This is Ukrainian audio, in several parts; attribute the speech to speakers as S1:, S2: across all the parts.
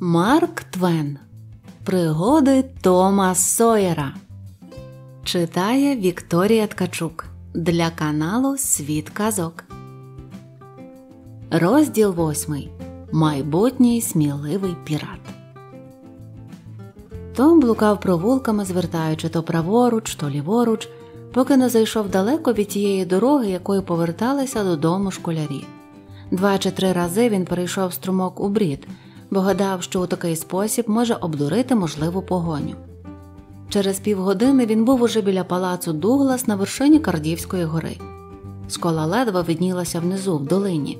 S1: Марк Твен Пригоди Тома Сойера Читає Вікторія Ткачук для каналу Світ Казок. Розділ восьмий Майбутній сміливий пірат. Том блукав провулками, звертаючи то праворуч, то ліворуч, поки не зайшов далеко від тієї дороги, якою поверталися додому школярі. Два чи три рази він перейшов струмок у брід – бо гадав, що у такий спосіб може обдурити можливу погоню. Через півгодини він був уже біля палацу Дуглас на вершині Кардівської гори. Скола ледве виднілася внизу, в долині.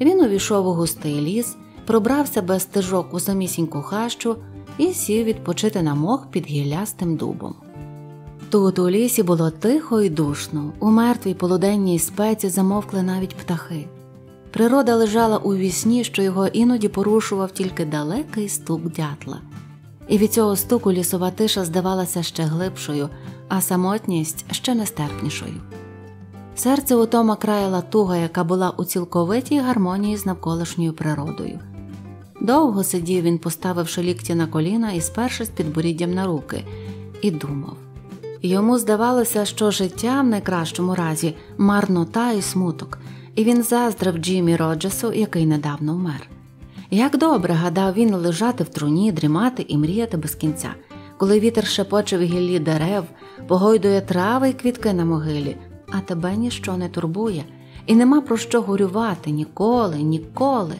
S1: Він увійшов у густий ліс, пробрався без стежок у самісіньку хащу і сів відпочити на мох під гіллястим дубом. Тут у лісі було тихо і душно, у мертвій полуденній спеці замовкли навіть птахи. Природа лежала у вісні, що його іноді порушував тільки далекий стук дятла. І від цього стуку лісова тиша здавалася ще глибшою, а самотність ще нестерпнішою. Серце у Тома краяла туга, яка була у цілковитій гармонії з навколишньою природою. Довго сидів він, поставивши лікті на коліна і спершись під буріддям на руки, і думав. Йому здавалося, що життя в найкращому разі марнота і смуток і він заздрив Джиммі Роджесу, який недавно вмер. Як добре гадав він лежати в труні, дрімати і мріяти без кінця, коли вітер шепоче в гіллі дерев, погойдує трави й квітки на могилі, а тебе ніщо не турбує, і нема про що горювати ніколи, ніколи.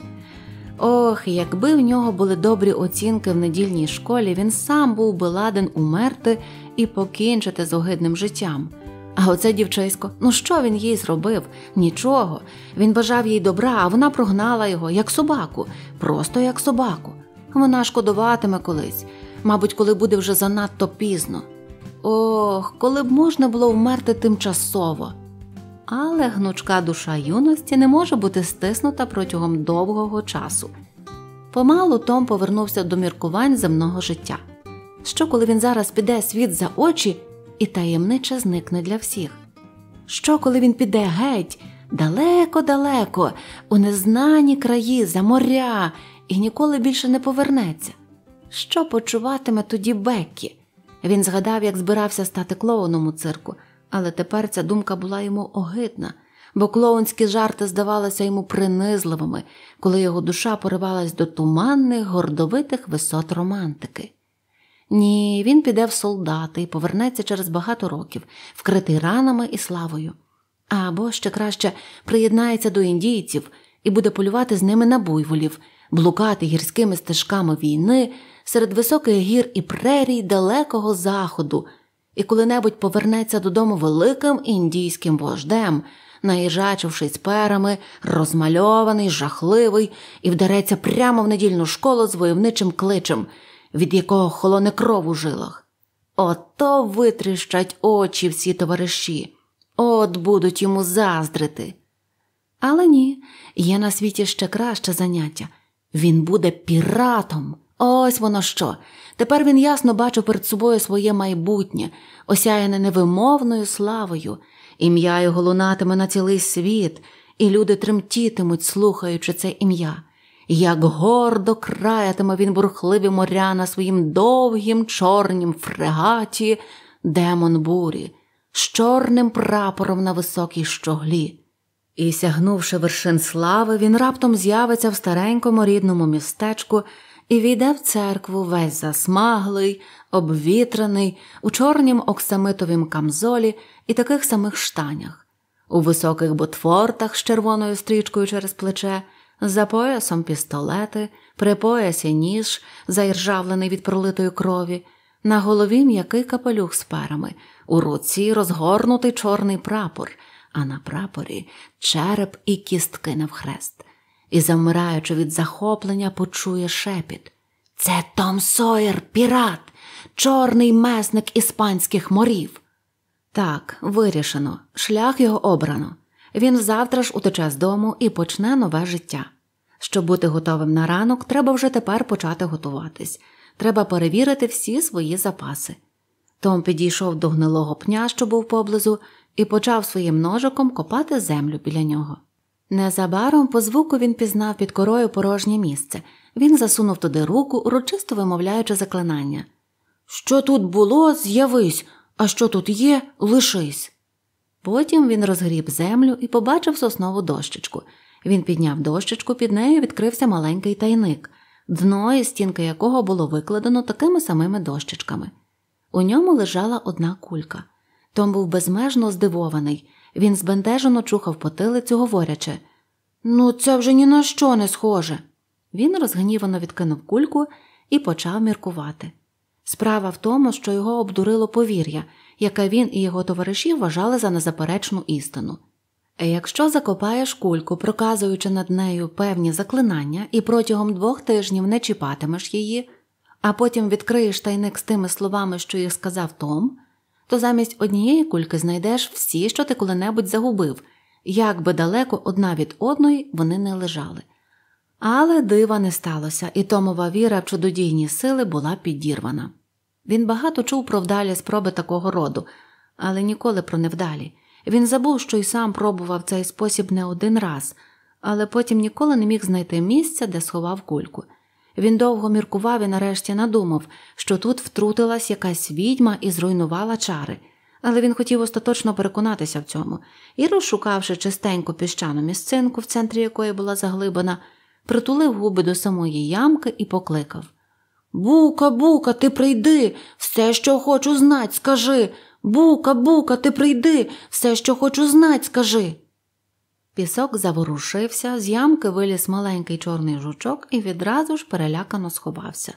S1: Ох, якби в нього були добрі оцінки в недільній школі, він сам був би ладен умерти і покінчити з огидним життям. А оце дівчисько, ну що він їй зробив? Нічого. Він бажав їй добра, а вона прогнала його, як собаку, просто як собаку. Вона шкодуватиме колись, мабуть, коли буде вже занадто пізно. Ох, коли б можна було вмерти тимчасово. Але гнучка душа юності не може бути стиснута протягом довгого часу. Помалу Том повернувся до міркувань земного життя. Що, коли він зараз піде світ за очі і таємниче зникне для всіх. Що, коли він піде геть, далеко-далеко, у незнані краї, за моря, і ніколи більше не повернеться? Що почуватиме тоді Беккі? Він згадав, як збирався стати клоуном у цирку, але тепер ця думка була йому огидна, бо клоунські жарти здавалися йому принизливими, коли його душа поривалась до туманних, гордовитих висот романтики. Ні, він піде в солдати і повернеться через багато років, вкритий ранами і славою. Або ще краще приєднається до індійців і буде полювати з ними на буйволів, блукати гірськими стежками війни серед високих гір і прерій далекого заходу, і коли-небудь повернеться додому великим індійським вождем, наїжачившись перами, розмальований, жахливий, і вдареться прямо в недільну школу з войовничим кличем – від якого холоне кров у жилах. Ото витріщать очі всі товариші, от будуть йому заздрити. Але ні, є на світі ще краще заняття. Він буде піратом. Ось воно що. Тепер він ясно бачив перед собою своє майбутнє, осяяне невимовною славою, ім'я його лунатиме на цілий світ, і люди тремтітимуть, слухаючи це ім'я як гордо краятиме він бурхливі моря на своїм довгім чорнім фрегаті демон бурі, з чорним прапором на високій щоглі. І, сягнувши вершин слави, він раптом з'явиться в старенькому рідному містечку і війде в церкву весь засмаглий, обвітрений, у чорнім оксамитовім камзолі і таких самих штанях, у високих ботфортах з червоною стрічкою через плече. За поясом пістолети, при поясі ніж, заіржавлений від пролитої крові, на голові м'який капелюх з парами, у руці розгорнутий чорний прапор, а на прапорі череп і кістки навхрест. І, замираючи від захоплення, почує шепіт. Це Том Сойер, пірат, чорний месник іспанських морів. Так, вирішено, шлях його обрано. Він завтра ж утече з дому і почне нове життя. Щоб бути готовим на ранок, треба вже тепер почати готуватись, треба перевірити всі свої запаси. Том підійшов до гнилого пня, що був поблизу, і почав своїм ножиком копати землю біля нього. Незабаром по звуку він пізнав під корою порожнє місце. Він засунув туди руку, урочисто вимовляючи заклинання. Що тут було, з'явись, а що тут є, лишись. Потім він розгріб землю і побачив соснову дощечку – він підняв дощечку, під нею відкрився маленький тайник, дно і стінки якого було викладено такими самими дощечками. У ньому лежала одна кулька. Том був безмежно здивований. Він збентежено чухав потилицю, говорячи Ну, це вже ні на що не схоже. Він розгнівано відкинув кульку і почав міркувати. Справа в тому, що його обдурило повір'я, яке він і його товариші вважали за незаперечну істину. Якщо закопаєш кульку, проказуючи над нею певні заклинання, і протягом двох тижнів не чіпатимеш її, а потім відкриєш тайник з тими словами, що їх сказав Том, то замість однієї кульки знайдеш всі, що ти коли-небудь загубив, як би далеко одна від одної вони не лежали. Але дива не сталося, і Томова віра в чудодійні сили була підірвана. Він багато чув про вдалі спроби такого роду, але ніколи про невдалі. Він забув, що й сам пробував цей спосіб не один раз, але потім ніколи не міг знайти місця, де сховав кульку. Він довго міркував і нарешті надумав, що тут втрутилась якась відьма і зруйнувала чари, але він хотів остаточно переконатися в цьому і, розшукавши чистеньку піщану місцинку, в центрі якої була заглибана, притулив губи до самої ямки і покликав Бука, бука, ти прийди, все, що хочу знать, скажи. Бука, бука, ти прийди, все, що хочу знать, скажи. Пісок заворушився, з ямки виліз маленький чорний жучок і відразу ж перелякано сховався.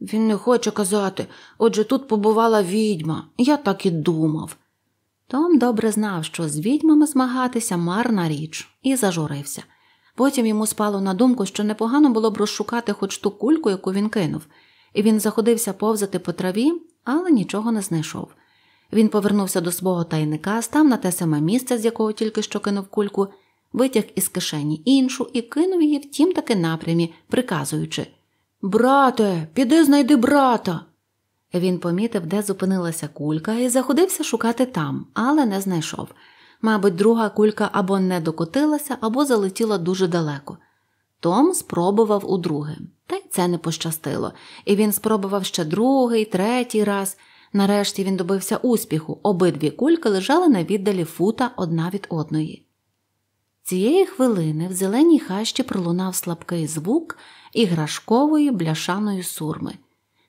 S1: Він не хоче казати, отже тут побувала відьма, я так і думав. Том добре знав, що з відьмами змагатися марна річ, і зажурився. Потім йому спало на думку, що непогано було б розшукати хоч ту кульку, яку він кинув, і він заходився повзати по траві, але нічого не знайшов. Він повернувся до свого тайника, став на те саме місце, з якого тільки що кинув кульку, витяг із кишені іншу і кинув її в тім таки напрямі, приказуючи Брате, піди знайди брата. Він помітив, де зупинилася кулька, і заходився шукати там, але не знайшов. Мабуть, друга кулька або не докотилася, або залетіла дуже далеко. Том спробував удруге, та й це не пощастило, і він спробував ще другий, третій раз. Нарешті він добився успіху, обидві кульки лежали на віддалі фута одна від одної. Цієї хвилини в зеленій хащі пролунав слабкий звук іграшкової бляшаної сурми.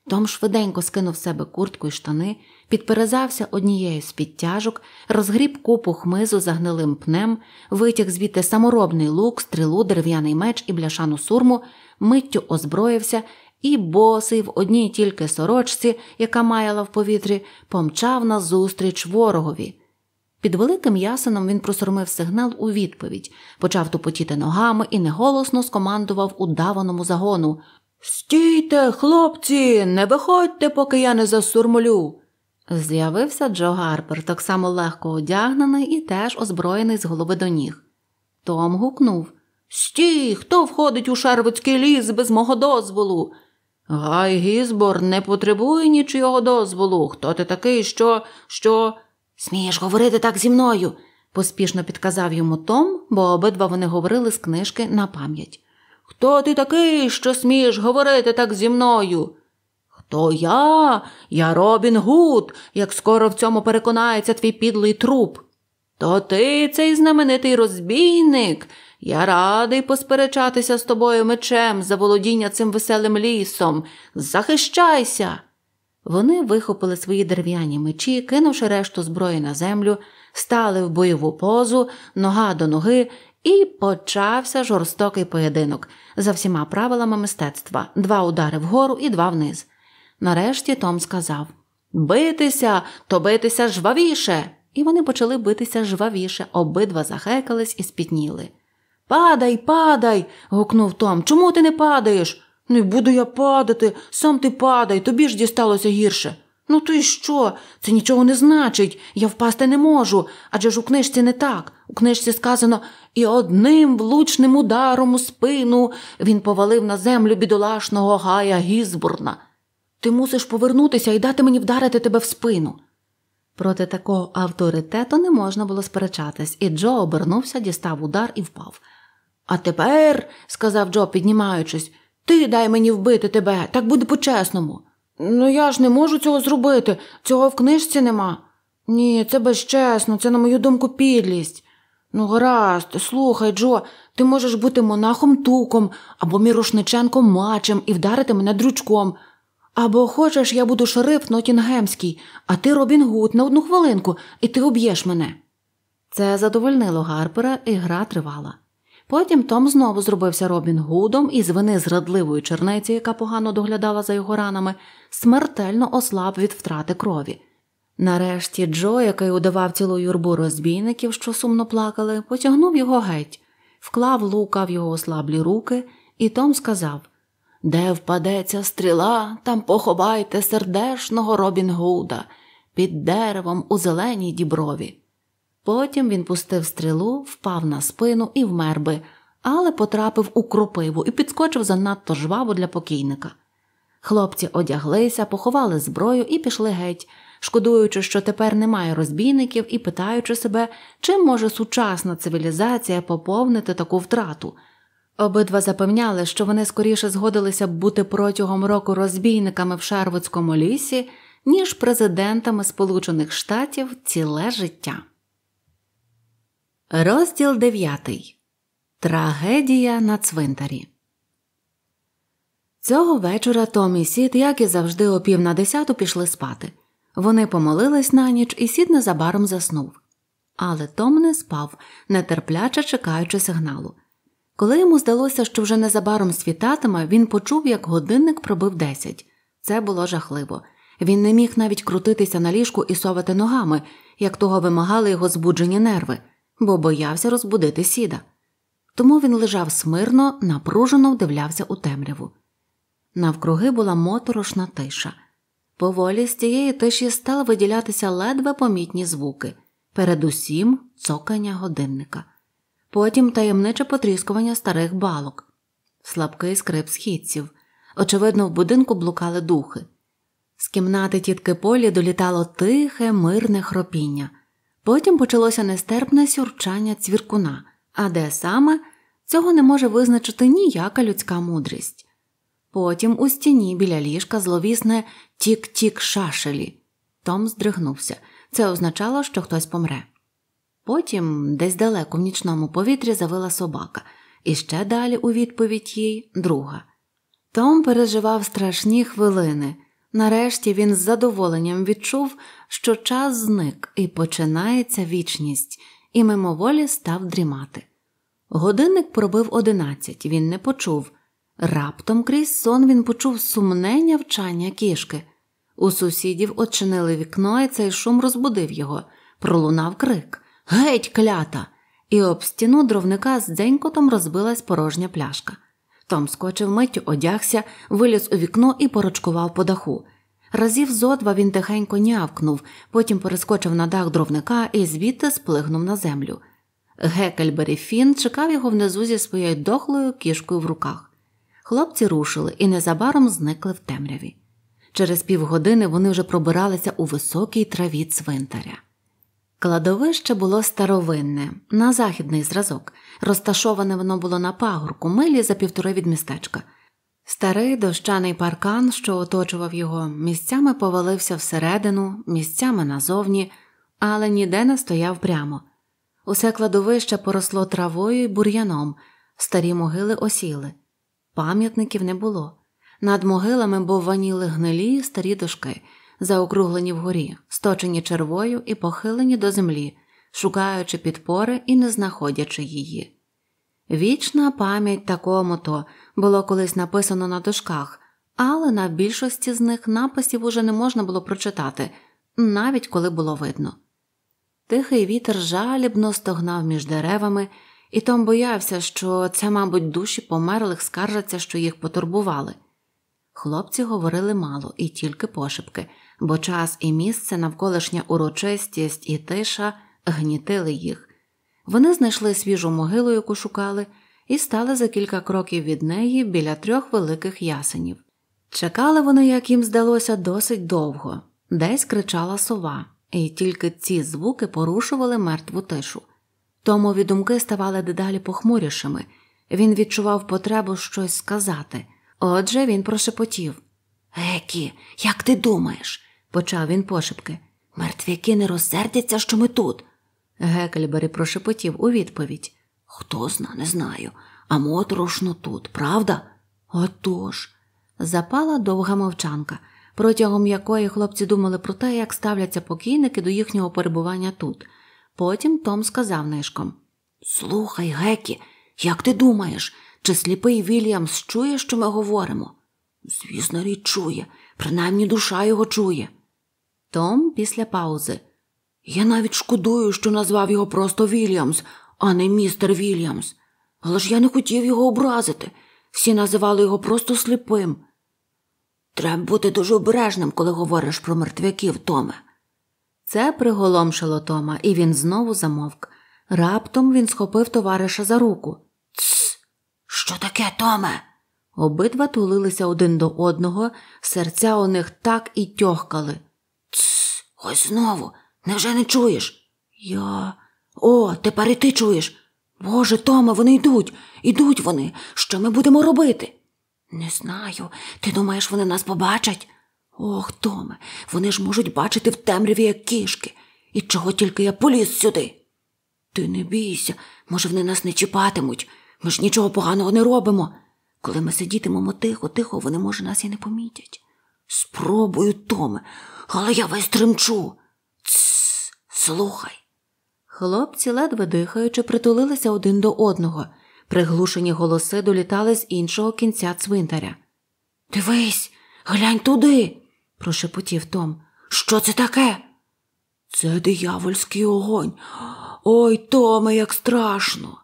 S1: Том швиденько скинув себе куртку й штани, підперезався однією з підтяжок, розгріб купу хмизу за гнилим пнем, витяг звідти саморобний лук, стрілу, дерев'яний меч і бляшану сурму, миттю озброївся і босий в одній тільки сорочці, яка маяла в повітрі, помчав назустріч ворогові. Під великим ясеном він просормив сигнал у відповідь, почав тупотіти ногами і неголосно скомандував удаваному загону Стійте, хлопці, не виходьте, поки я не засурмлю. З'явився Джо Гарпер, так само легко одягнений і теж озброєний з голови до ніг. Том гукнув Стій, хто входить у шервицький ліс без мого дозволу? Гай Гізбор не потребує нічого дозволу. Хто ти такий, що, що. Смієш говорити так зі мною, поспішно підказав йому Том, бо обидва вони говорили з книжки на пам'ять. Хто ти такий, що смієш говорити так зі мною? Хто я? Я Робін Гуд, як скоро в цьому переконається твій підлий труп. То ти цей знаменитий розбійник, я радий посперечатися з тобою мечем за володіння цим веселим лісом. Захищайся. Вони вихопили свої дерев'яні мечі, кинувши решту зброї на землю, стали в бойову позу, нога до ноги, і почався жорстокий поєдинок за всіма правилами мистецтва два удари вгору і два вниз. Нарешті Том сказав Битися, то битися жвавіше. І вони почали битися жвавіше, обидва захекались і спітніли. Падай, падай. гукнув Том. Чому ти не падаєш? Не буду я падати, сам ти падай, тобі ж дісталося гірше. Ну то й що? Це нічого не значить. Я впасти не можу. Адже ж у книжці не так. У книжці сказано і одним влучним ударом у спину він повалив на землю бідолашного гая Гізбурна. Ти мусиш повернутися і дати мені вдарити тебе в спину. Проти такого авторитету не можна було сперечатись, і Джо обернувся, дістав удар і впав. А тепер, сказав Джо, піднімаючись, ти дай мені вбити тебе, так буде по-чесному. Ну я ж не можу цього зробити, цього в книжці нема. Ні, це безчесно, це, на мою думку, підлість. Ну, гаразд, слухай, Джо, ти можеш бути монахом туком або мірушниченком мачем і вдарити мене дрючком. Або хочеш, я буду шериф Нотінгемський, а ти Робін Гуд на одну хвилинку, і ти уб'єш мене. Це задовольнило Гарпера, і гра тривала. Потім Том знову зробився Робін Гудом і з вини зрадливої черниці, яка погано доглядала за його ранами, смертельно ослаб від втрати крові. Нарешті Джо, який удавав цілу юрбу розбійників, що сумно плакали, потягнув його геть, вклав лука в його ослаблі руки, і Том сказав Де впадеться стріла, там поховайте сердешного Робін Гуда під деревом у зеленій діброві. Потім він пустив стрілу, впав на спину і вмер би, але потрапив у кропиву і підскочив занадто жваво для покійника. Хлопці одяглися, поховали зброю і пішли геть, шкодуючи, що тепер немає розбійників і питаючи себе, чим може сучасна цивілізація поповнити таку втрату. Обидва запевняли, що вони скоріше згодилися б бути протягом року розбійниками в Шарвудському лісі, ніж президентами Сполучених Штатів ціле життя. Розділ 9. Трагедія на цвинтарі. Цього вечора Том і Сід, як і завжди, о пів на десяту пішли спати. Вони помолились на ніч, і Сід незабаром заснув. Але Том не спав, нетерпляче чекаючи сигналу. Коли йому здалося, що вже незабаром світатиме, він почув, як годинник пробив десять. Це було жахливо. Він не міг навіть крутитися на ліжку і совати ногами, як того вимагали його збуджені нерви бо боявся розбудити сіда. Тому він лежав смирно, напружено вдивлявся у темряву. Навкруги була моторошна тиша. Поволі з цієї тиші стали виділятися ледве помітні звуки, передусім цокання годинника, потім таємниче потріскування старих балок, слабкий скрип східців. Очевидно, в будинку блукали духи. З кімнати тітки Полі долітало тихе, мирне хропіння. Потім почалося нестерпне сюрчання цвіркуна, а де саме цього не може визначити ніяка людська мудрість. Потім у стіні біля ліжка зловісне тік-тік шашелі. Том здригнувся. Це означало, що хтось помре. Потім, десь далеко в нічному повітрі завила собака, і ще далі у відповідь їй друга. Том переживав страшні хвилини. Нарешті він з задоволенням відчув, що час зник і починається вічність, і мимоволі став дрімати. Годинник пробив одинадцять, він не почув. Раптом крізь сон він почув сумне вчання кішки. У сусідів очинили вікно, і цей шум розбудив його, пролунав крик Геть, клята! І об стіну дровника з дзенькотом розбилась порожня пляшка. Том скочив миттю, одягся, виліз у вікно і порочкував по даху. Разів зо два він тихенько нявкнув, потім перескочив на дах дровника і звідти сплигнув на землю. Гекельбері Фін чекав його внизу зі своєю дохлою кішкою в руках. Хлопці рушили і незабаром зникли в темряві. Через півгодини вони вже пробиралися у високій траві цвинтаря. Кладовище було старовинне, на західний зразок. Розташоване воно було на пагорку, милі за півтори від містечка. Старий дощаний паркан, що оточував його, місцями повалився всередину, місцями назовні, але ніде не стояв прямо. Усе кладовище поросло травою й бур'яном, старі могили осіли, пам'ятників не було. Над могилами бовваніли гнилі старі дошки, заокруглені вгорі, сточені червою і похилені до землі, шукаючи підпори і не знаходячи її. Вічна пам'ять такому то було колись написано на дошках, але на більшості з них написів уже не можна було прочитати, навіть коли було видно. Тихий вітер жалібно стогнав між деревами, і Том боявся, що це, мабуть, душі померлих скаржаться, що їх потурбували. Хлопці говорили мало і тільки пошепки, бо час і місце, навколишня урочистість і тиша гнітили їх. Вони знайшли свіжу могилу, яку шукали і стали за кілька кроків від неї біля трьох великих ясенів. Чекали вони, як їм здалося, досить довго, десь кричала сова, і тільки ці звуки порушували мертву тишу. Тому відумки ставали дедалі похмурішими, він відчував потребу щось сказати, отже він прошепотів Гекі, як ти думаєш? почав він пошепки. Мертвяки не розсердяться, що ми тут. Гекельбері прошепотів у відповідь Хто зна, не знаю, а моторошно тут, правда? Отож. Запала довга мовчанка, протягом якої хлопці думали про те, як ставляться покійники до їхнього перебування тут. Потім Том сказав нишком Слухай, Гекі, як ти думаєш, чи сліпий Вільямс чує, що ми говоримо? Звісно, річ чує, принаймні душа його чує. Том після паузи. Я навіть шкодую, що назвав його просто Вільямс, а не містер Вільямс. Але ж я не хотів його образити. Всі називали його просто сліпим. Треба бути дуже обережним, коли говориш про мертвяків, Томе. Це приголомшило Тома, і він знову замовк. Раптом він схопив товариша за руку. Тс! Що таке, Томе? Обидва тулилися один до одного, серця у них так і тьохкали. Тсс! Ось знову. Невже не чуєш? Я. О, тепер і ти чуєш. Боже, Томе, вони йдуть, ідуть вони. Що ми будемо робити? Не знаю. Ти думаєш, вони нас побачать? Ох, Томе, вони ж можуть бачити в темряві, як кішки. І чого тільки я поліз сюди? Ти не бійся, може, вони нас не чіпатимуть. Ми ж нічого поганого не робимо. Коли ми сидітимемо тихо, тихо, вони, може, нас і не помітять. Спробую, Томе, але я весь тремчу. Тсс, слухай. Хлопці, ледве дихаючи, притулилися один до одного, приглушені голоси долітали з іншого кінця цвинтаря. Дивись, глянь туди, прошепотів Том. Що це таке? Це диявольський огонь. Ой, Томе, як страшно.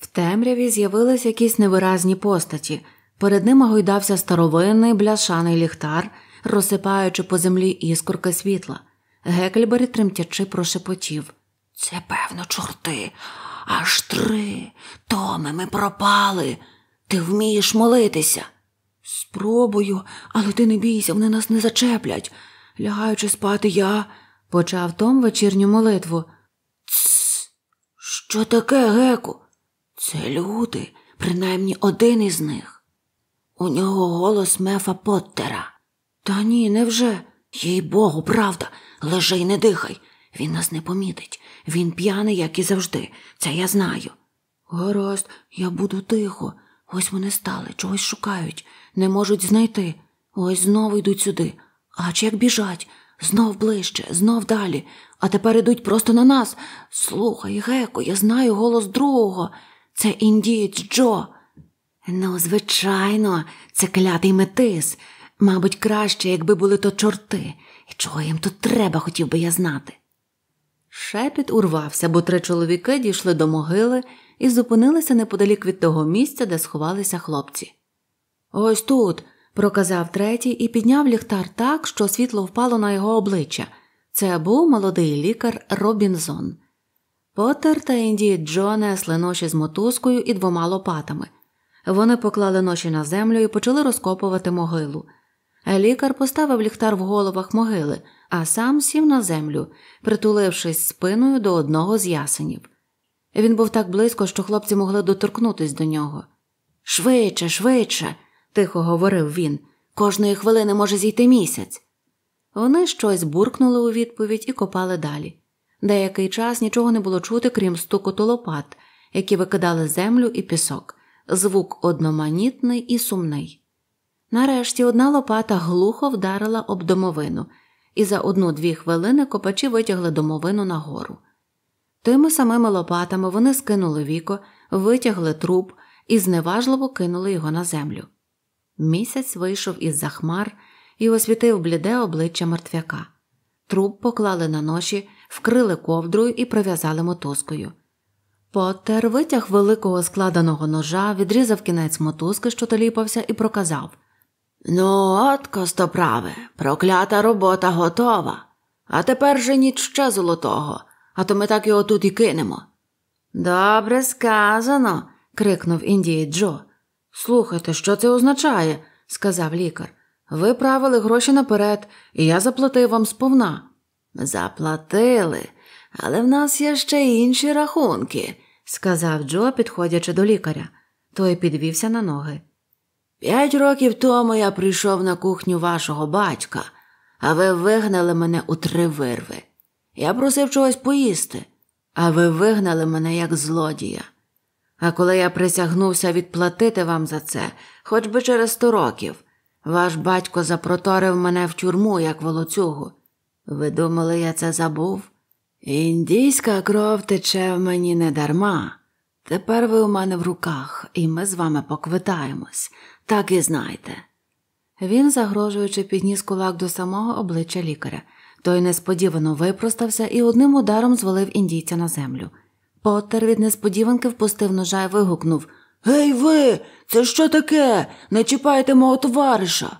S1: В темряві з'явились якісь невиразні постаті. Перед ними гойдався старовинний бляшаний ліхтар, розсипаючи по землі іскорки світла. Гекльбері тремтячи прошепотів. Це, певно, чорти. Аж три. Томе, ми пропали. Ти вмієш молитися. Спробую, але ти не бійся, вони нас не зачеплять. Лягаючи спати, я. почав Том вечірню молитву. Тсс, що таке, Геку? Це люди, принаймні один із них. У нього голос мефа Поттера. Та ні, невже? Їй богу, правда, лежи й не дихай. Він нас не помітить. Він п'яний, як і завжди. Це я знаю. Гаразд, я буду тихо. Ось вони стали, чогось шукають, не можуть знайти. Ось знову йдуть сюди. А чи як біжать? Знов ближче, знов далі, а тепер ідуть просто на нас. Слухай, Геко, я знаю голос другого. Це індієць Джо. Ну, звичайно, це клятий метис. Мабуть, краще, якби були то чорти. І чого їм тут треба, хотів би я знати. Шепіт урвався, бо три чоловіки дійшли до могили і зупинилися неподалік від того місця, де сховалися хлопці. Ось тут, проказав третій і підняв ліхтар так, що світло впало на його обличчя. Це був молодий лікар Робінзон. Поттер та Інді Джо несли ноші з мотузкою і двома лопатами. Вони поклали ноші на землю і почали розкопувати могилу. Лікар поставив ліхтар в головах могили, а сам сів на землю, притулившись спиною до одного з ясенів. Він був так близько, що хлопці могли доторкнутися до нього. Швидше, швидше, тихо говорив він. Кожної хвилини може зійти місяць. Вони щось буркнули у відповідь і копали далі. Деякий час нічого не було чути, крім стуку лопат, які викидали землю і пісок, звук одноманітний і сумний. Нарешті одна лопата глухо вдарила об домовину, і за одну-дві хвилини копачі витягли домовину нагору. Тими самими лопатами вони скинули віко, витягли труп і зневажливо кинули його на землю. Місяць вийшов із за хмар і освітив бліде обличчя мертвяка. Труп поклали на ноші, вкрили ковдрою і прив'язали мотузкою. Поттер витяг великого складеного ножа, відрізав кінець мотузки, що толіпався, і проказав Ну, от, костоправе, проклята робота готова. А тепер же ніч ще золотого, а то ми так його тут і кинемо. Добре сказано. крикнув індії Джо. Слухайте, що це означає, сказав лікар. Ви правили гроші наперед, і я заплатив вам сповна. Заплатили, але в нас є ще інші рахунки, сказав Джо, підходячи до лікаря. Той підвівся на ноги. П'ять років тому я прийшов на кухню вашого батька, а ви вигнали мене у три вирви. Я просив чогось поїсти, а ви вигнали мене як злодія. А коли я присягнувся відплатити вам за це, хоч би через сто років, ваш батько запроторив мене в тюрму, як волоцюгу. Ви думали, я це забув? Індійська кров тече в мені не дарма. Тепер ви у мене в руках, і ми з вами поквитаємось так і знайте. Він, загрожуючи, підніс кулак до самого обличчя лікаря. Той несподівано випростався і одним ударом звалив індійця на землю. Поттер від несподіванки впустив ножа і вигукнув Гей ви, це що таке? Не чіпайте мого товариша.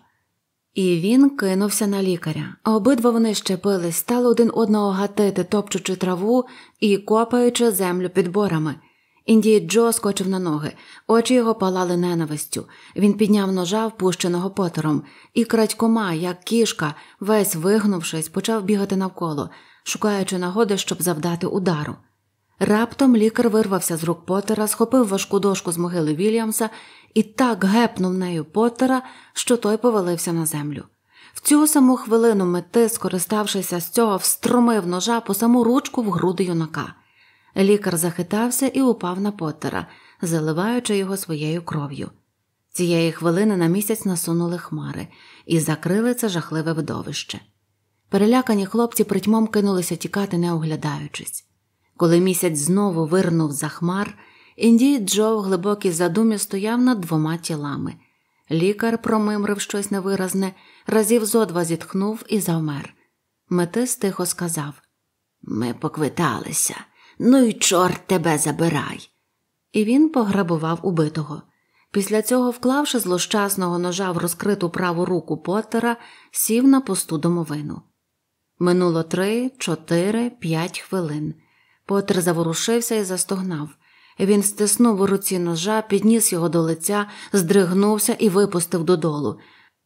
S1: І він кинувся на лікаря. Обидва вони щепились, стали один одного гатити, топчучи траву і копаючи землю підборами. Індії Джо скочив на ноги, очі його палали ненавистю. Він підняв ножа, впущеного потером, і крадькома, як кішка, весь вигнувшись, почав бігати навколо, шукаючи нагоди, щоб завдати удару. Раптом лікар вирвався з рук потера, схопив важку дошку з могили Вільямса і так гепнув нею потера, що той повалився на землю. В цю саму хвилину мети, скориставшися з цього, встромив ножа по саму ручку в груди юнака. Лікар захитався і упав на Поттера, заливаючи його своєю кров'ю. Цієї хвилини на місяць насунули хмари і закрили це жахливе видовище. Перелякані хлопці притьмом кинулися тікати, не оглядаючись. Коли місяць знову вирнув за хмар, індій Джо в глибокій задумі стояв над двома тілами. Лікар промимрив щось невиразне, разів зо два зітхнув і завмер. Метис тихо сказав Ми поквиталися. Ну й чорт тебе забирай. І він пограбував убитого. Після цього, вклавши злощасного ножа в розкриту праву руку Поттера, сів на пусту домовину. Минуло три, чотири, п'ять хвилин. Поттер заворушився і застогнав. Він стиснув у руці ножа, підніс його до лиця, здригнувся і випустив додолу.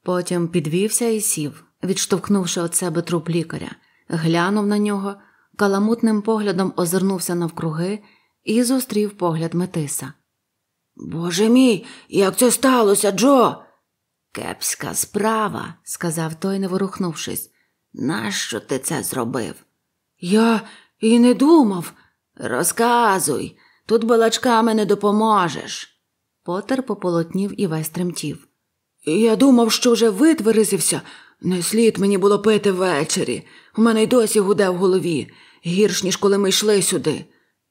S1: Потім підвівся і сів, відштовхнувши від себе труп лікаря, глянув на нього, каламутним поглядом озирнувся навкруги і зустрів погляд Метиса. Боже мій, як це сталося, Джо? Кепська справа, сказав той, не ворухнувшись. Нащо ти це зробив? Я і не думав. Розказуй, тут балачками не допоможеш. Потер пополотнів і весь тремтів. Я думав, що вже витверезився, не слід мені було пити ввечері. У мене й досі гуде в голові, гірш, ніж коли ми йшли сюди.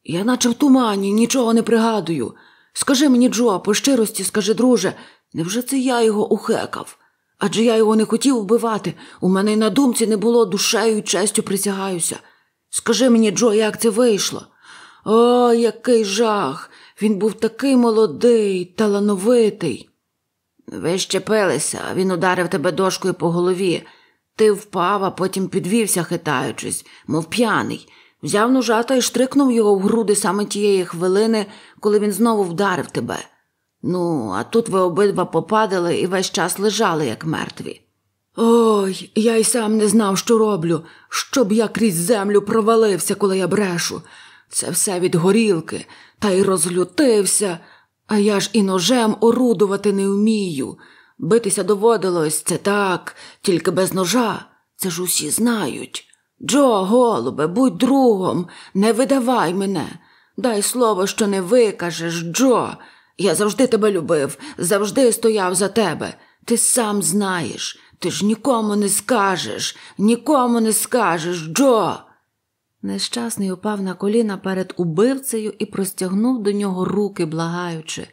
S1: Я наче в тумані, нічого не пригадую. Скажи мені, Джо, по щирості, скажи, друже, невже це я його ухекав? Адже я його не хотів вбивати, у мене й на думці не було душею і честю присягаюся. Скажи мені, Джо, як це вийшло? О, який жах! Він був такий молодий, талановитий. Ви щепилися, він ударив тебе дошкою по голові. Ти впав, а потім підвівся, хитаючись, мов п'яний, взяв ножата і штрикнув його в груди саме тієї хвилини, коли він знову вдарив тебе. Ну, а тут ви обидва попадали і весь час лежали, як мертві. Ой, я й сам не знав, що роблю, щоб я крізь землю провалився, коли я брешу. Це все від горілки, та й розлютився, а я ж і ножем орудувати не вмію. Битися доводилось, це так, тільки без ножа. Це ж усі знають. Джо, голубе, будь другом, не видавай мене. Дай слово, що не викажеш, Джо. Я завжди тебе любив, завжди стояв за тебе. Ти сам знаєш, ти ж нікому не скажеш, нікому не скажеш, Джо. Нещасний упав на коліна перед убивцею і простягнув до нього руки, благаючи.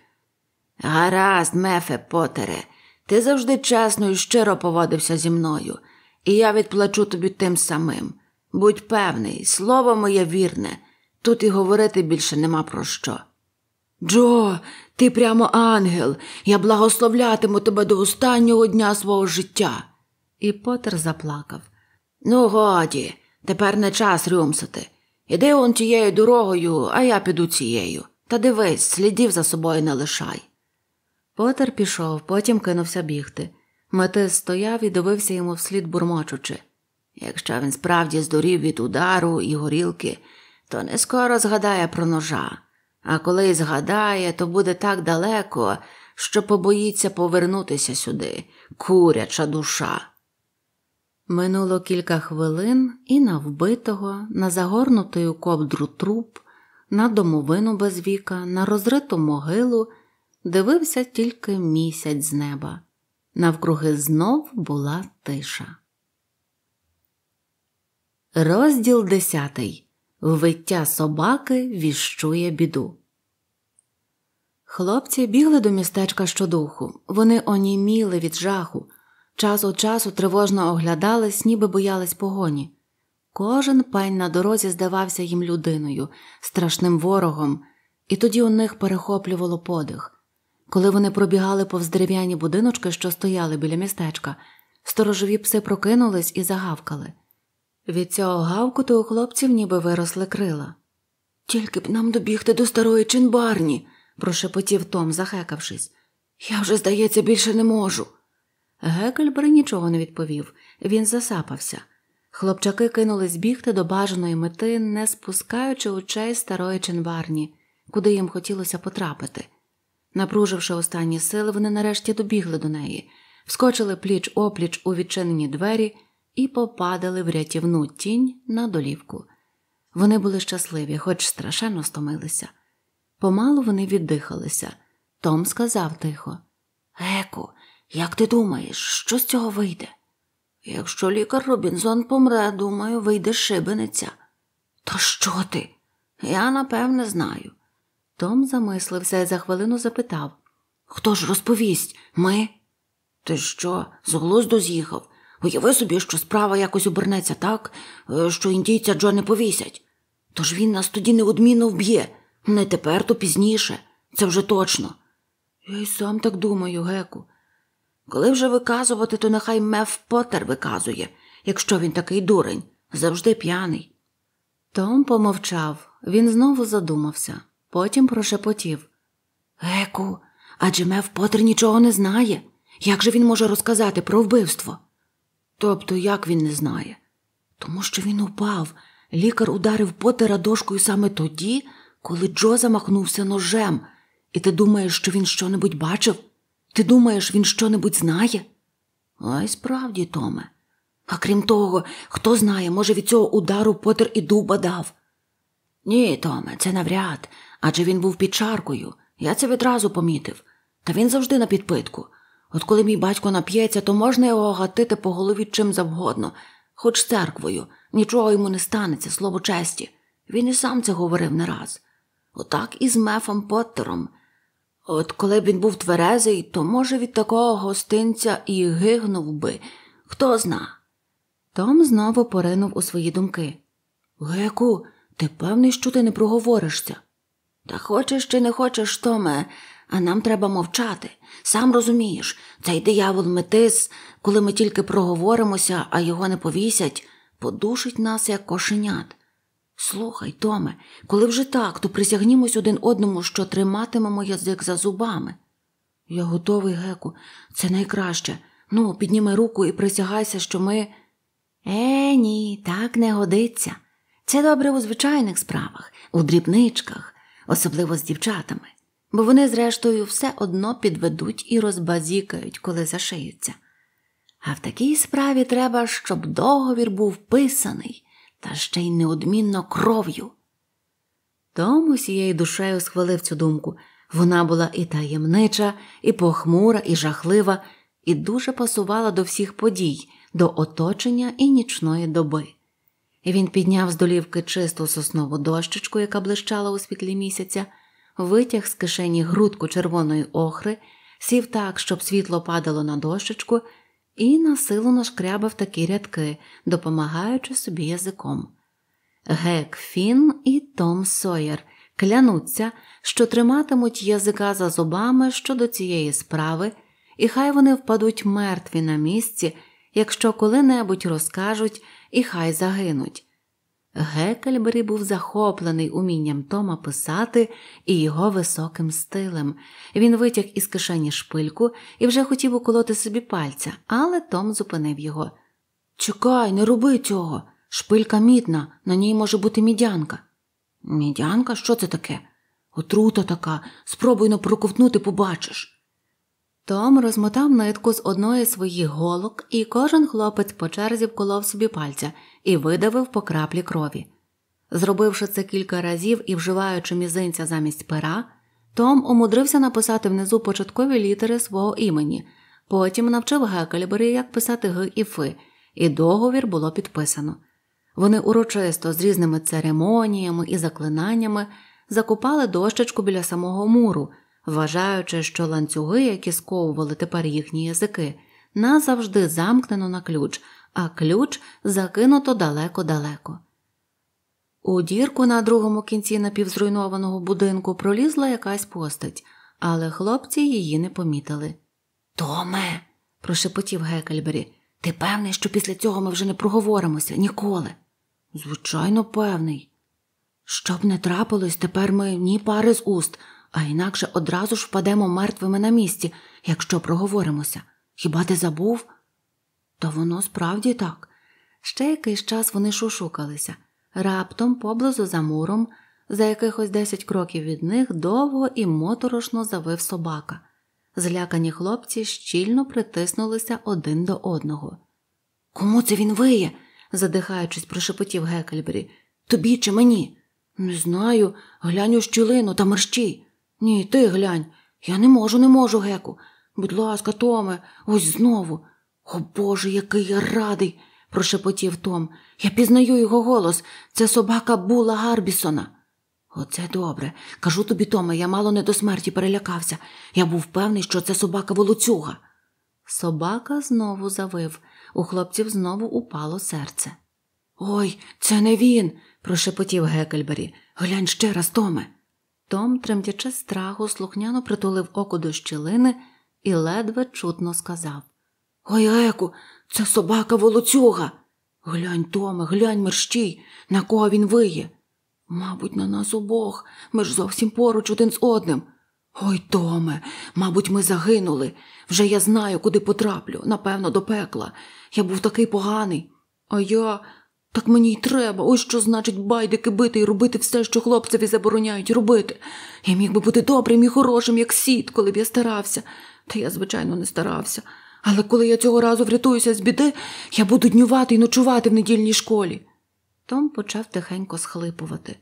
S1: Гаразд, мефе Потере, ти завжди чесно і щиро поводився зі мною, і я відплачу тобі тим самим. Будь певний, слово моє вірне, тут і говорити більше нема про що. Джо, ти прямо ангел, я благословлятиму тебе до останнього дня свого життя. І Потер заплакав. Ну, годі, тепер не час рюмсати. Іди он тією дорогою, а я піду цією. Та дивись, слідів за собою не лишай. Потер пішов, потім кинувся бігти. Метис стояв і дивився йому вслід бурмочучи. Якщо він справді здурів від удару і горілки, то не скоро згадає про ножа, а коли й згадає, то буде так далеко, що побоїться повернутися сюди, куряча душа. Минуло кілька хвилин і на вбитого, на загорнутою у ковдру труп, на домовину без віка, на розриту могилу дивився тільки місяць з неба. Навкруги знов була тиша. Розділ десятий. Виття собаки віщує біду. Хлопці бігли до містечка щодуху. Вони оніміли від жаху, час у часу тривожно оглядались, ніби боялись погоні. Кожен пень на дорозі здавався їм людиною, страшним ворогом, і тоді у них перехоплювало подих. Коли вони пробігали повз дерев'яні будиночки, що стояли біля містечка, сторожові пси прокинулись і загавкали. Від цього гавкоту у хлопців ніби виросли крила. Тільки б нам добігти до старої чинбарні, прошепотів Том, захекавшись. Я вже, здається, більше не можу. Гекельбер нічого не відповів, він засапався. Хлопчаки кинулись бігти до бажаної мети, не спускаючи очей старої чинбарні, куди їм хотілося потрапити. Напруживши останні сили, вони нарешті добігли до неї, вскочили пліч опліч у відчинені двері і попадали в рятівну тінь на долівку. Вони були щасливі, хоч страшенно стомилися. Помалу вони віддихалися. Том сказав тихо Еку, як ти думаєш, що з цього вийде? Якщо лікар Робінзон помре, думаю, вийде шибениця. То що ти? Я напевне знаю. Том замислився і за хвилину запитав Хто ж розповість? Ми? Ти що, з глузду з'їхав? Уяви собі, що справа якось обернеться так, е, що індійця Джо не повісять. Тож він нас тоді неодмінно вб'є, не тепер, то пізніше, це вже точно. Я й сам так думаю, Геку. Коли вже виказувати, то нехай Меф Поттер виказує, якщо він такий дурень, завжди п'яний. Том помовчав, він знову задумався. Потім прошепотів Еку, адже Мевпотер нічого не знає. Як же він може розказати про вбивство? Тобто як він не знає? Тому що він упав. Лікар ударив Поттера дошкою саме тоді, коли Джо замахнувся ножем. І ти думаєш, що він щонебудь бачив? Ти думаєш, він щонебудь знає? А справді, Томе. А крім того, хто знає, може, від цього удару Поттер і дуба дав. Ні, Томе, це навряд адже він був під чаркою. Я це відразу помітив. Та він завжди на підпитку. От коли мій батько нап'ється, то можна його гатити по голові чим завгодно, хоч церквою, нічого йому не станеться, слово честі. Він і сам це говорив не раз. Отак і з Мефом Поттером. От коли б він був тверезий, то, може, від такого гостинця і гигнув би, хто зна. Том знову поринув у свої думки. Геку, ти певний, що ти не проговоришся? Та хочеш чи не хочеш, Томе, а нам треба мовчати. Сам розумієш, цей диявол метис, коли ми тільки проговоримося, а його не повісять, подушить нас, як кошенят. Слухай, Томе, коли вже так, то присягнімось один одному, що триматимемо язик за зубами. Я готовий, Геку, це найкраще. Ну, підніми руку і присягайся, що ми. Е, ні, так не годиться. Це добре у звичайних справах, у дрібничках особливо з дівчатами, бо вони, зрештою, все одно підведуть і розбазікають, коли зашиються. А в такій справі треба, щоб договір був писаний та ще й неодмінно кров'ю. Тому сією душею схвалив цю думку. Вона була і таємнича, і похмура, і жахлива, і дуже пасувала до всіх подій, до оточення і нічної доби він підняв з долівки чисту соснову дощечку, яка блищала у світлі місяця, витяг з кишені грудку червоної охри, сів так, щоб світло падало на дощечку, і на силу нашкрябав такі рядки, допомагаючи собі язиком. Гек Фін і Том Сойер клянуться, що триматимуть язика за зубами щодо цієї справи, і хай вони впадуть мертві на місці якщо коли-небудь розкажуть і хай загинуть. Гекельбері був захоплений умінням Тома писати і його високим стилем. Він витяг із кишені шпильку і вже хотів уколоти собі пальця, але Том зупинив його. Чекай, не роби цього. Шпилька мідна, на ній може бути мідянка. Мідянка? Що це таке? Отрута така, спробуй но проковтнути, побачиш. Том розмотав нитку з одної з своїх голок, і кожен хлопець по черзі вколов собі пальця і видавив по краплі крові. Зробивши це кілька разів і вживаючи мізинця замість пера, Том умудрився написати внизу початкові літери свого імені, потім навчив Гекельбері, як писати Г і Фи, і договір було підписано. Вони урочисто з різними церемоніями і заклинаннями закопали дощечку біля самого муру вважаючи, що ланцюги, які сковували тепер їхні язики, назавжди замкнено на ключ, а ключ закинуто далеко-далеко. У дірку на другому кінці напівзруйнованого будинку пролізла якась постать, але хлопці її не помітили. Томе, прошепотів Гекельбері, ти певний, що після цього ми вже не проговоримося ніколи? Звичайно, певний. Щоб не трапилось, тепер ми ні пари з уст, а інакше одразу ж впадемо мертвими на місці, якщо проговоримося. Хіба ти забув? Та воно справді так. Ще якийсь час вони шушукалися. Раптом, поблизу за муром, за якихось десять кроків від них довго і моторошно завив собака. Злякані хлопці щільно притиснулися один до одного. Кому це він виє? задихаючись, прошепотів Гекельбері. Тобі чи мені? Не знаю, глянь у щілину та мерщій. Ні, ти глянь. Я не можу, не можу, геку. Будь ласка, Томе, ось знову. О Боже, який я радий, прошепотів Том. Я пізнаю його голос. Це собака була Гарбісона. Оце добре. Кажу тобі, Томе, я мало не до смерті перелякався. Я був певний, що це собака волоцюга. Собака знову завив. У хлопців знову упало серце. Ой, це не він, прошепотів Гекельбері. Глянь ще раз, Томе. Том, тремтячи страху, слухняно притулив око до щілини і ледве чутно сказав Ой, Еку, це собака волоцюга. Глянь, Томе, глянь, мерщій, на кого він виє. Мабуть, на нас обох. Ми ж зовсім поруч один з одним. Ой, Томе, мабуть, ми загинули. Вже я знаю, куди потраплю, напевно, до пекла. Я був такий поганий. А я так мені й треба, ось що значить байдики бити і робити все, що хлопцеві забороняють робити. Я міг би бути добрим і хорошим, як сіт, коли б я старався. Та я, звичайно, не старався. Але коли я цього разу врятуюся з біди, я буду днювати і ночувати в недільній школі. Том почав тихенько схлипувати.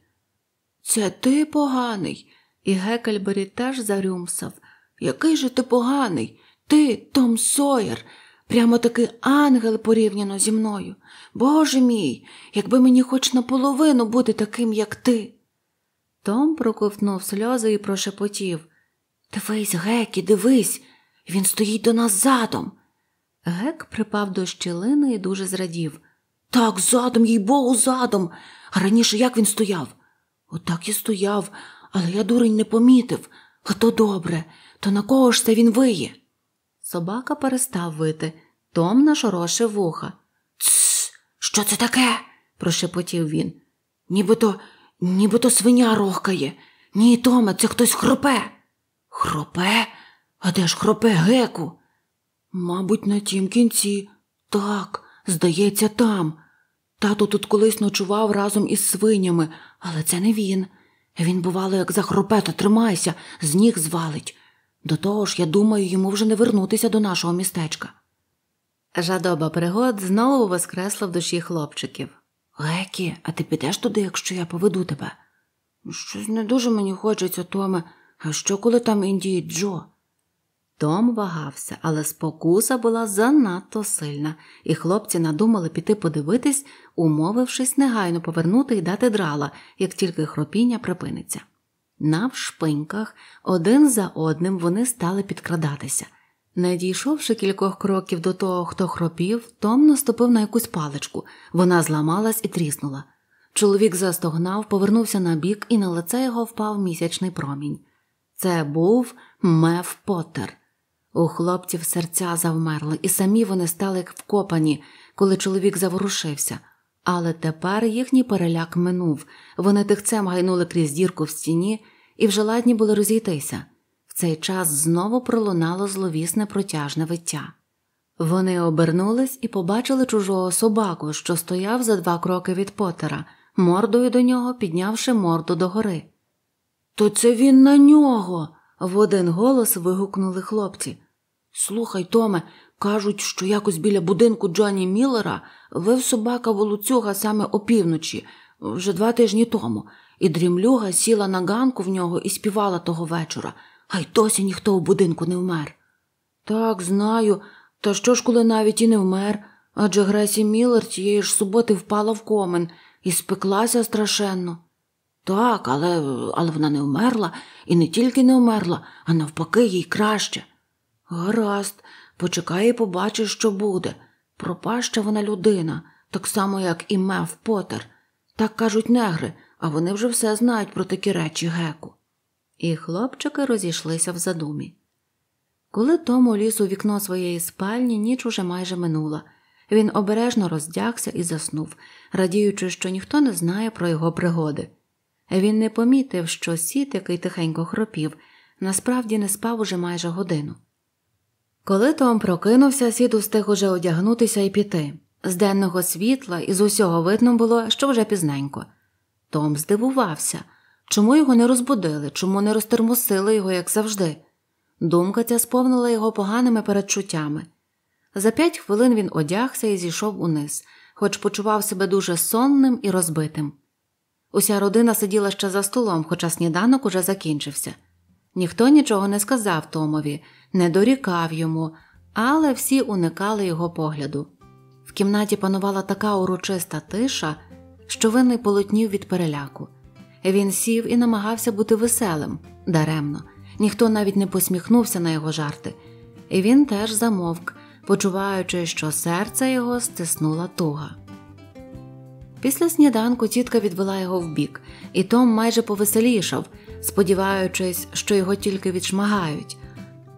S1: Це ти поганий. І Гекельбері теж зарюмсав. Який же ти поганий? Ти, Том Сойер. Прямо таки ангел порівняно зі мною. Боже мій, якби мені хоч наполовину бути таким, як ти. Том проковтнув сльози і прошепотів Дивись, Гекі, дивись, він стоїть до нас задом. Гек припав до щілини і дуже зрадів. Так, задом, їй богу, задом. А раніше як він стояв? Отак і стояв, але я дурень не помітив. А то добре, то на кого ж це він виє? Собака перестав вити. Том нашорошив вуха. Тсс, що це таке? прошепотів він. Нібито, нібито свиня рохкає. Ні, Томе, це хтось хропе. Хропе? А де ж хропе геку? Мабуть, на тім кінці. Так, здається, там. Тато тут колись ночував разом із свинями, але це не він. Він, бувало, як захропе, то тримайся, з ніг звалить. До того ж, я думаю, йому вже не вернутися до нашого містечка. Жадоба пригод знову воскресла в душі хлопчиків. Лекі, а ти підеш туди, якщо я поведу тебе? Щось не дуже мені хочеться, Томе, а що, коли там індії Джо? Том вагався, але спокуса була занадто сильна, і хлопці надумали піти подивитись, умовившись негайно повернути і дати драла, як тільки хропіння припиниться. Навшпиньках один за одним вони стали підкрадатися. Не дійшовши кількох кроків до того, хто хропів, Том наступив на якусь паличку, вона зламалась і тріснула. Чоловік застогнав, повернувся на бік, і на лице його впав місячний промінь. Це був Мев Поттер. У хлопців серця завмерли, і самі вони стали вкопані, коли чоловік заворушився. Але тепер їхній переляк минув, вони тихцем гайнули крізь дірку в стіні і вже ладні були розійтися. В цей час знову пролунало зловісне протяжне виття. Вони обернулись і побачили чужого собаку, що стояв за два кроки від Потера, мордою до нього піднявши морду догори. То це він на нього. в один голос вигукнули хлопці. Слухай, Томе, Кажуть, що якось біля будинку Джоні Міллера вив собака волоцюга саме опівночі, вже два тижні тому, і дрімлюга сіла на ганку в нього і співала того вечора, а й досі ніхто у будинку не вмер. Так, знаю, та що ж, коли навіть і не вмер, адже Гресі Міллер цієї ж суботи впала в комен і спеклася страшенно. Так, але, але вона не вмерла і не тільки не вмерла, а навпаки, їй краще. Гаразд. Почекай і побачиш, що буде. Пропаща вона людина, так само, як і Меф Потер. Так кажуть негри, а вони вже все знають про такі речі геку. І хлопчики розійшлися в задумі. Коли Том уліз у вікно своєї спальні, ніч уже майже минула. Він обережно роздягся і заснув, радіючи, що ніхто не знає про його пригоди. Він не помітив, що сіт, який тихенько хропів, насправді не спав уже майже годину. Коли Том прокинувся, сід устиг уже одягнутися і піти. З денного світла і з усього видно було, що вже пізненько. Том здивувався, чому його не розбудили, чому не розтермосили його, як завжди. Думка ця сповнила його поганими передчуттями. За п'ять хвилин він одягся і зійшов униз, хоч почував себе дуже сонним і розбитим. Уся родина сиділа ще за столом, хоча сніданок уже закінчився. Ніхто нічого не сказав Томові, не дорікав йому, але всі уникали його погляду. В кімнаті панувала така урочиста тиша, що винний полотнів від переляку. Він сів і намагався бути веселим, даремно, ніхто навіть не посміхнувся на його жарти, і він теж замовк, почуваючи, що серце його стиснула туга. Після сніданку тітка відвела його вбік, і Том майже повеселішав, сподіваючись, що його тільки відшмагають.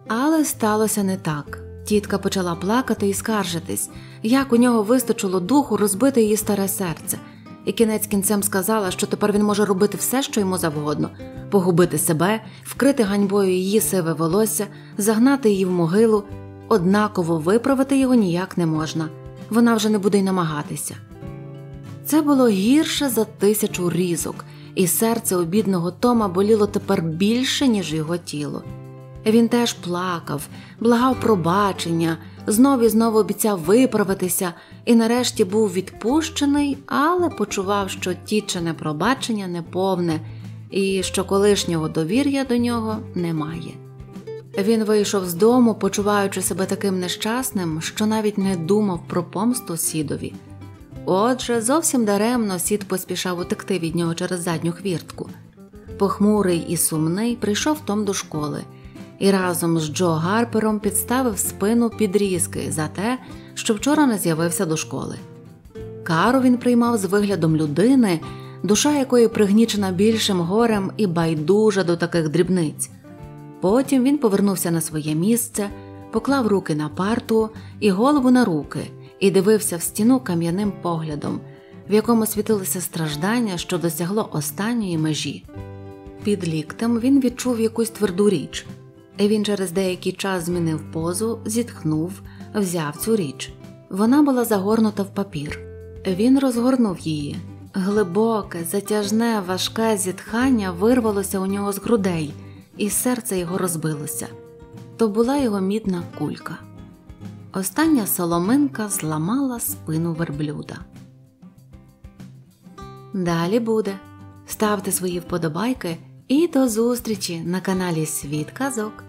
S1: Але сталося не так. Тітка почала плакати і скаржитись, як у нього вистачило духу розбити її старе серце, і кінець кінцем сказала, що тепер він може робити все, що йому завгодно, погубити себе, вкрити ганьбою її сиве волосся, загнати її в могилу. Однаково виправити його ніяк не можна, вона вже не буде й намагатися. Це було гірше за тисячу різок, і серце у бідного Тома боліло тепер більше, ніж його тіло. Він теж плакав, благав пробачення, знов і знов обіцяв виправитися і, нарешті, був відпущений, але почував, що тічене пробачення неповне і що колишнього довір'я до нього немає. Він вийшов з дому, почуваючи себе таким нещасним, що навіть не думав про помсту сідові. Отже, зовсім даремно сід поспішав утекти від нього через задню хвіртку. Похмурий і сумний прийшов Том до школи і разом з Джо Гарпером підставив спину під різки за те, що вчора не з'явився до школи. Кару він приймав з виглядом людини, душа якої пригнічена більшим горем і байдужа до таких дрібниць. Потім він повернувся на своє місце, поклав руки на парту і голову на руки і дивився в стіну кам'яним поглядом, в якому світилося страждання, що досягло останньої межі. Під ліктем він відчув якусь тверду річ, він через деякий час змінив позу, зітхнув, взяв цю річ. Вона була загорнута в папір. Він розгорнув її. Глибоке, затяжне, важке зітхання вирвалося у нього з грудей, і серце його розбилося. То була його мідна кулька. Остання соломинка зламала спину верблюда. Далі буде. Ставте свої вподобайки. І до зустрічі на каналі Світ Казок.